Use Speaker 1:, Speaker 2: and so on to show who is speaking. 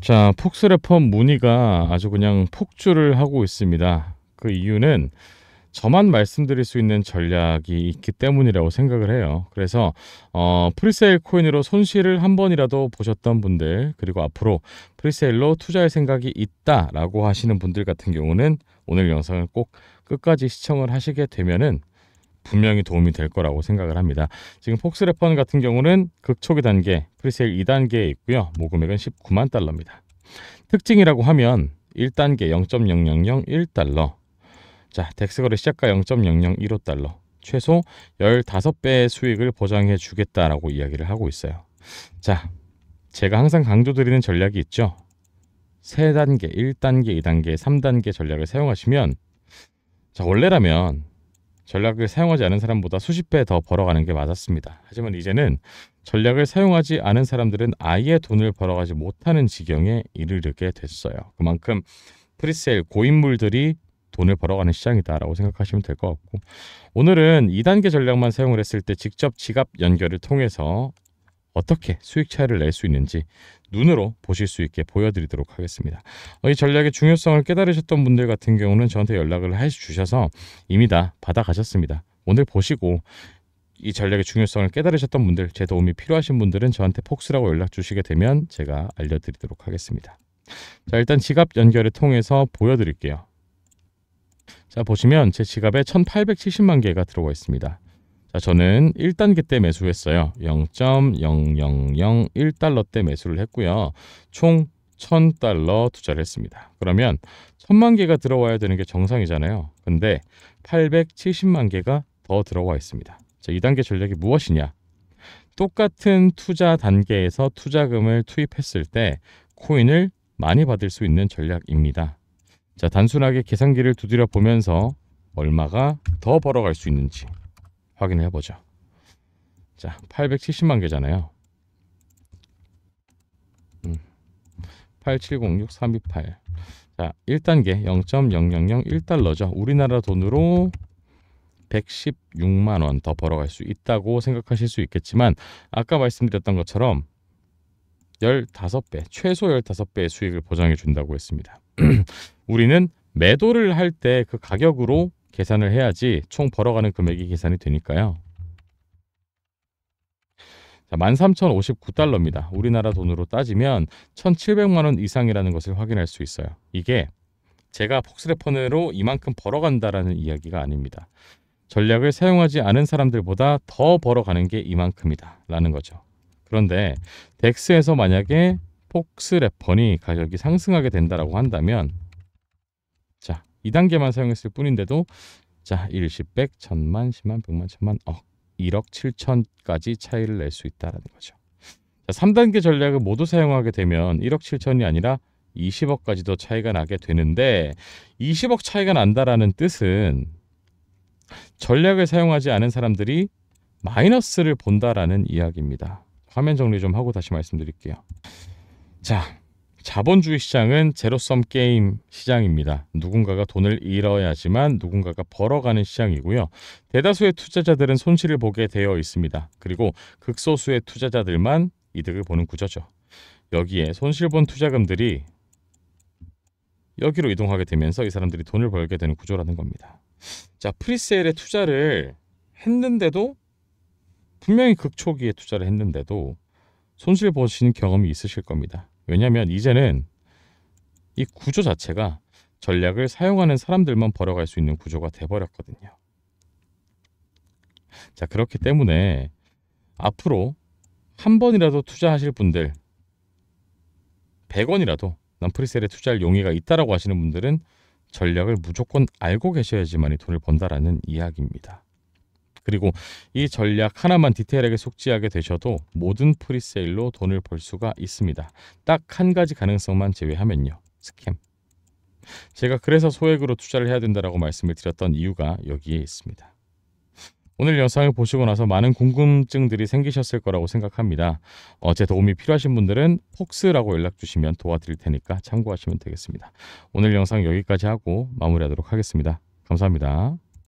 Speaker 1: 자, 폭스래퍼 문의가 아주 그냥 폭주를 하고 있습니다. 그 이유는 저만 말씀드릴 수 있는 전략이 있기 때문이라고 생각을 해요. 그래서 어, 프리세일 코인으로 손실을 한 번이라도 보셨던 분들 그리고 앞으로 프리세일로 투자할 생각이 있다라고 하시는 분들 같은 경우는 오늘 영상을 꼭 끝까지 시청을 하시게 되면은 분명히 도움이 될 거라고 생각을 합니다. 지금 폭스레펀 같은 경우는 극초기 단계 프리세일 2단계에 있고요. 모금액은 19만 달러입니다. 특징이라고 하면 1단계 0.0001달러 자 덱스거래 시작가 0.0015달러 최소 15배의 수익을 보장해 주겠다라고 이야기를 하고 있어요. 자 제가 항상 강조드리는 전략이 있죠. 3단계, 1단계, 2단계, 3단계 전략을 사용하시면 자 원래라면 전략을 사용하지 않은 사람보다 수십 배 더 벌어가는 게 맞았습니다. 하지만 이제는 전략을 사용하지 않은 사람들은 아예 돈을 벌어가지 못하는 지경에 이르게 됐어요. 그만큼 프리셀 고인물들이 돈을 벌어가는 시장이다라고 생각하시면 될 것 같고 오늘은 2단계 전략만 사용을 했을 때 직접 지갑 연결을 통해서 어떻게 수익 차이를 낼 수 있는지 눈으로 보실 수 있게 보여드리도록 하겠습니다. 어, 이 전략의 중요성을 깨달으셨던 분들 같은 경우는 저한테 연락을 해주셔서 이미 다 받아가셨습니다. 오늘 보시고 이 전략의 중요성을 깨달으셨던 분들, 제 도움이 필요하신 분들은 저한테 폭스라고 연락 주시게 되면 제가 알려드리도록 하겠습니다. 자 일단 지갑 연결을 통해서 보여드릴게요. 자 보시면 제 지갑에 1870만 개가 들어와 있습니다. 자, 저는 1단계 때 매수했어요. 0.0001달러 때 매수를 했고요. 총 1000달러 투자를 했습니다. 그러면 1000만 개가 들어와야 되는 게 정상이잖아요. 근데 870만 개가 더 들어와 있습니다. 자, 2단계 전략이 무엇이냐? 똑같은 투자 단계에서 투자금을 투입했을 때 코인을 많이 받을 수 있는 전략입니다. 자, 단순하게 계산기를 두드려 보면서 얼마가 더 벌어갈 수 있는지 확인을 해보죠. 자, 870만 개잖아요. 음, 8706328. 자, 1단계 0.0001달러죠. 우리나라 돈으로 116만 원 더 벌어갈 수 있다고 생각하실 수 있겠지만 아까 말씀드렸던 것처럼 15배, 최소 15배의 수익을 보장해 준다고 했습니다. 우리는 매도를 할 때 그 가격으로 계산을 해야지 총 벌어가는 금액이 계산이 되니까요. 자, 13,059달러입니다. 우리나라 돈으로 따지면 1,700만 원 이상이라는 것을 확인할 수 있어요. 이게 제가 폭스레퍼으로 이만큼 벌어간다라는 이야기가 아닙니다. 전략을 사용하지 않은 사람들보다 더 벌어가는 게 이만큼이다 라는 거죠. 그런데 덱스에서 만약에 폭스레퍼니 가격이 상승하게 된다라고 한다면 2단계만 사용했을 뿐인데도 자, 1, 10, 100, 1000만, 10만, 100만, 1000만, 억, 1억 7천까지 차이를 낼 수 있다는 라 거죠. 자, 3단계 전략을 모두 사용하게 되면 1억 7천이 아니라 20억까지도 차이가 나게 되는데 20억 차이가 난다라는 뜻은 전략을 사용하지 않은 사람들이 마이너스를 본다라는 이야기입니다. 화면 정리 좀 하고 다시 말씀드릴게요. 자, 자본주의 시장은 제로섬 게임 시장입니다. 누군가가 돈을 잃어야지만 누군가가 벌어가는 시장이고요. 대다수의 투자자들은 손실을 보게 되어 있습니다. 그리고 극소수의 투자자들만 이득을 보는 구조죠. 여기에 손실 본 투자금들이 여기로 이동하게 되면서 이 사람들이 돈을 벌게 되는 구조라는 겁니다. 자, 프리세일에 투자를 했는데도 분명히 극초기에 투자를 했는데도 손실 보시는 경험이 있으실 겁니다. 왜냐하면 이제는 이 구조 자체가 전략을 사용하는 사람들만 벌어갈 수 있는 구조가 돼버렸거든요. 자 그렇기 때문에 앞으로 한 번이라도 투자하실 분들 100원이라도 난 프리셀에 투자할 용의가 있다라고 하시는 분들은 전략을 무조건 알고 계셔야지만이 돈을 번다라는 이야기입니다. 그리고 이 전략 하나만 디테일하게 속지하게 되셔도 모든 프리세일로 돈을 벌 수가 있습니다. 딱 한 가지 가능성만 제외하면요. 스캠. 제가 그래서 소액으로 투자를 해야 된다라고 말씀을 드렸던 이유가 여기에 있습니다. 오늘 영상을 보시고 나서 많은 궁금증들이 생기셨을 거라고 생각합니다. 어, 제 도움이 필요하신 분들은 폭스라고 연락 주시면 도와드릴 테니까 참고하시면 되겠습니다. 오늘 영상 여기까지 하고 마무리하도록 하겠습니다. 감사합니다.